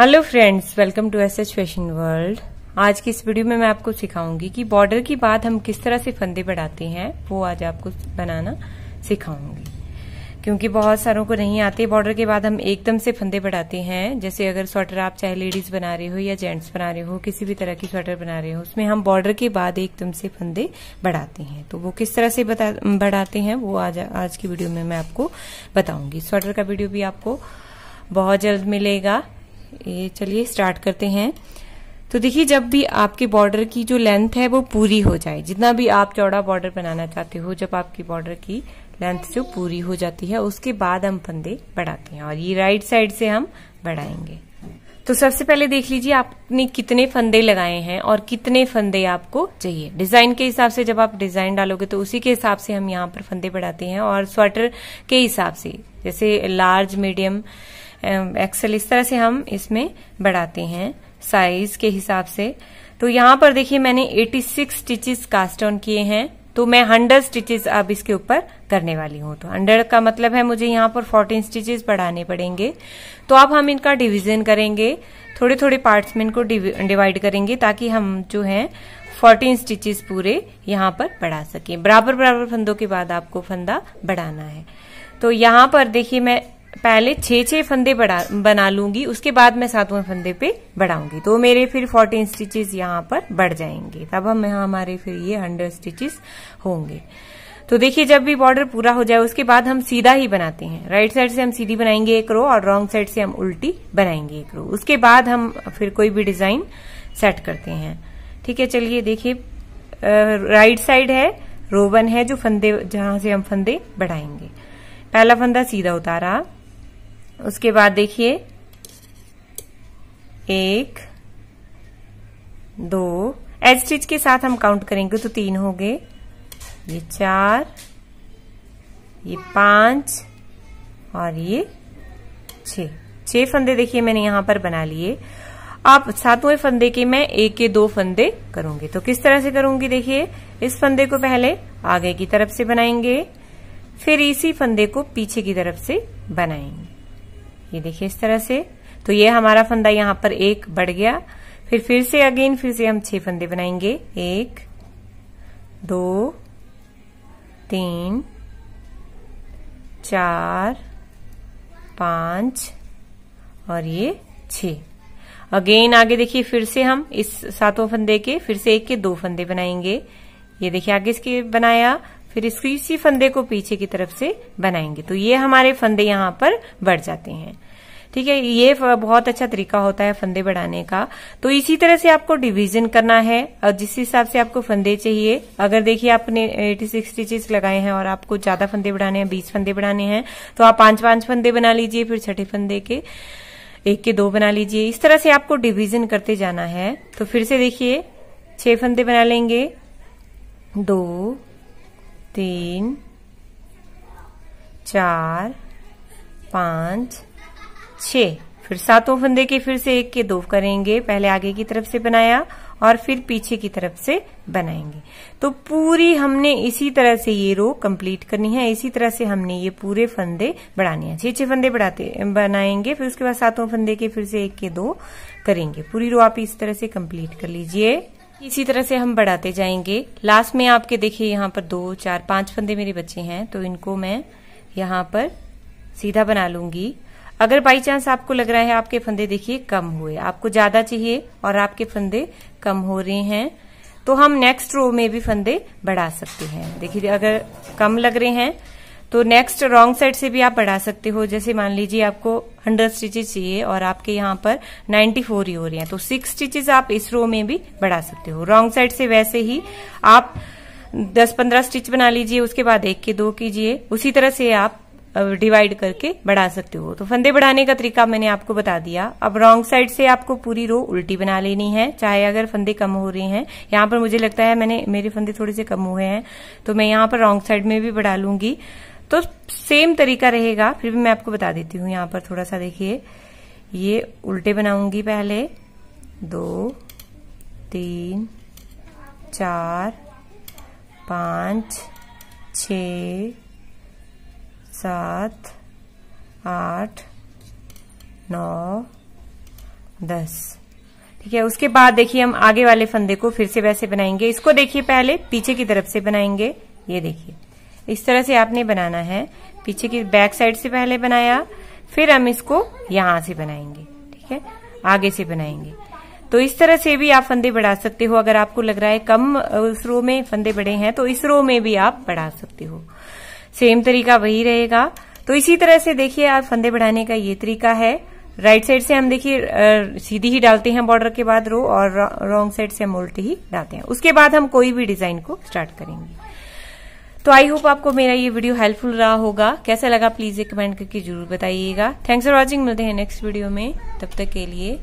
hello friends welcome to S H fashion world आज की इस वीडियो में मैं आपको सिखाऊंगी कि बॉर्डर की बाद हम किस तरह से फंदे बढ़ाते हैं वो आज आपको बनाना सिखाऊंगी क्योंकि बहुत सारों को नहीं आते बॉर्डर के बाद हम एकदम से फंदे बढ़ाते हैं जैसे अगर स्वेटर आप चाहे लेडीज बना रहे हो या जेंट्स बना रहे हो किसी भी तरह की स्वेटर बना रहे हो उसमें हम बॉर्डर के बाद एकदम से फंदे बढ़ाते हैं तो वो किस तरह से बढ़ाते हैं वो आज आज की वीडियो में मैं आपको बताऊंगी स्वेटर का वीडियो भी आपको बहुत जल्द मिलेगा ये चलिए स्टार्ट करते हैं तो देखिए जब भी आपके बॉर्डर की जो लेंथ है वो पूरी हो जाए जितना भी आप चौड़ा बॉर्डर बनाना चाहते हो जब आपकी बॉर्डर की लेंथ जो पूरी हो जाती है उसके बाद हम फंदे बढ़ाते हैं और ये राइट साइड से हम बढ़ाएंगे तो सबसे पहले देख लीजिए आपने कितने फंदे लगाए हैं और कितने फंदे आपको चाहिए डिजाइन के हिसाब से जब आप डिजाइन डालोगे तो उसी के हिसाब से हम यहाँ पर फंदे बढ़ाते हैं और स्वेटर के हिसाब से जैसे लार्ज मीडियम एक्सेल इस तरह से हम इसमें बढ़ाते हैं साइज के हिसाब से तो यहां पर देखिए मैंने 86 सिक्स स्टिचेस कास्ट ऑन किए हैं तो मैं 100 स्टिचेस अब इसके ऊपर करने वाली हूं तो 100 का मतलब है मुझे यहाँ पर 14 स्टिचेस बढ़ाने पड़ेंगे तो अब हम इनका डिवीजन करेंगे थोड़े थोड़े पार्ट्स में इनको डिवाइड करेंगे ताकि हम जो है 14 स्टिचेस पूरे यहाँ पर बढ़ा सके बराबर बराबर फंदों के बाद आपको फंदा बढ़ाना है तो यहां पर देखिए मैं पहले छह छह फंदे बढ़ा बना लूंगी उसके बाद मैं सातवें फंदे पे बढ़ाऊंगी तो मेरे फिर फोर्टीन स्टिचेस यहाँ पर बढ़ जाएंगे तब हम यहाँ हमारे फिर ये हंड्रेड स्टिचेस होंगे तो देखिए जब भी बॉर्डर पूरा हो जाए उसके बाद हम सीधा ही बनाते हैं राइट साइड से हम सीधी बनाएंगे एक रो और रॉन्ग साइड से हम उल्टी बनाएंगे एक रो उसके बाद हम फिर कोई भी डिजाइन सेट करते हैं ठीक है चलिए देखिए राइट साइड है रोवन है जो फंदे जहां से हम फंदे बढ़ाएंगे पहला फंदा सीधा उतारा उसके बाद देखिए एक दो एच स्टिच के साथ हम काउंट करेंगे तो तीन हो गए ये चार ये पांच और ये छ छह फंदे देखिए मैंने यहां पर बना लिए आप सातवें फंदे के मैं एक के दो फंदे करूंगी तो किस तरह से करूंगी देखिए इस फंदे को पहले आगे की तरफ से बनाएंगे फिर इसी फंदे को पीछे की तरफ से बनाएंगे ये देखिए इस तरह से तो ये हमारा फंदा यहाँ पर एक बढ़ गया फिर फिर से अगेन फिर से हम छह फंदे बनाएंगे एक दो तीन चार पांच और ये छ अगेन आगे देखिए फिर से हम इस सातों फंदे के फिर से एक के दो फंदे बनाएंगे ये देखिए आगे इसके बनाया फिर इसको इसी फंदे को पीछे की तरफ से बनाएंगे तो ये हमारे फंदे यहाँ पर बढ़ जाते हैं ठीक है ये बहुत अच्छा तरीका होता है फंदे बढ़ाने का तो इसी तरह से आपको डिवीजन करना है और जिस हिसाब से आपको फंदे चाहिए अगर देखिए आपने 86 स्टिचेस लगाए हैं और आपको ज्यादा फंदे बढ़ाने हैं 20 फंदे बढ़ाने हैं तो आप पांच पांच फंदे बना लीजिए फिर छठे फंदे के एक के दो बना लीजिए इस तरह से आपको डिविजन करते जाना है तो फिर से देखिए छह फंदे बना लेंगे दो तीन चार पांच छ फिर सातों फंदे के फिर से एक के दो करेंगे पहले आगे की तरफ से बनाया और फिर पीछे की तरफ से बनाएंगे तो पूरी हमने इसी तरह से ये रो कंप्लीट करनी है इसी तरह से हमने ये पूरे फंदे बढ़ाने हैं छह छह फंदे बढ़ाते बनाएंगे फिर उसके बाद सातों फंदे के फिर से एक के दो करेंगे पूरी रो आप इस तरह से कंप्लीट कर लीजिए इसी तरह से हम बढ़ाते जाएंगे लास्ट में आपके देखिए यहाँ पर दो चार पांच फंदे मेरे बच्चे हैं तो इनको मैं यहाँ पर सीधा बना लूंगी अगर बाई चांस आपको लग रहा है आपके फंदे देखिए कम हुए आपको ज्यादा चाहिए और आपके फंदे कम हो रहे हैं तो हम नेक्स्ट रो में भी फंदे बढ़ा सकते हैं देखिए अगर कम लग रहे हैं तो नेक्स्ट रॉन्ग साइड से भी आप बढ़ा सकते हो जैसे मान लीजिए आपको 100 स्टिचेज चाहिए और आपके यहाँ पर 94 ही हो रही हैं तो सिक्स स्टिचेज आप इस रो में भी बढ़ा सकते हो रॉन्ग साइड से वैसे ही आप 10-15 स्टिच बना लीजिए उसके बाद एक के दो कीजिए उसी तरह से आप डिवाइड करके बढ़ा सकते हो तो फंदे बढ़ाने का तरीका मैंने आपको बता दिया अब रॉन्ग साइड से आपको पूरी रो उल्टी बना लेनी है चाहे अगर फंदे कम हो रहे हैं यहाँ पर मुझे लगता है मैंने मेरे फंदे थोड़े से कम हुए हैं तो मैं यहाँ पर रॉन्ग साइड में भी बढ़ा लूंगी तो सेम तरीका रहेगा फिर भी मैं आपको बता देती हूँ यहाँ पर थोड़ा सा देखिए ये उल्टे बनाऊंगी पहले दो तीन चार पाँच छ सात आठ नौ दस ठीक है उसके बाद देखिए हम आगे वाले फंदे को फिर से वैसे बनाएंगे इसको देखिए पहले पीछे की तरफ से बनाएंगे ये देखिए इस तरह से आपने बनाना है पीछे की बैक साइड से पहले बनाया फिर हम इसको यहाँ से बनाएंगे ठीक है आगे से बनाएंगे तो इस तरह से भी आप फंदे बढ़ा सकते हो अगर आपको लग रहा है कम उस रो में फंदे बढ़े हैं तो इस रो में भी आप बढ़ा सकते हो सेम तरीका वही रहेगा तो इसी तरह से देखिए आप फंदे बढ़ाने का ये तरीका है राइट साइड से हम देखिए सीधी ही डालते हैं बॉर्डर के बाद रो और रॉन्ग साइड से हम उल्टी ही डालते हैं उसके बाद हम कोई भी डिजाइन को स्टार्ट करेंगे तो आई होप आपको मेरा ये वीडियो हेल्पफुल रहा होगा कैसा लगा प्लीज ये कमेंट करके जरूर बताइएगा थैंक्स फॉर वॉचिंग मिलते हैं नेक्स्ट वीडियो में तब तक के लिए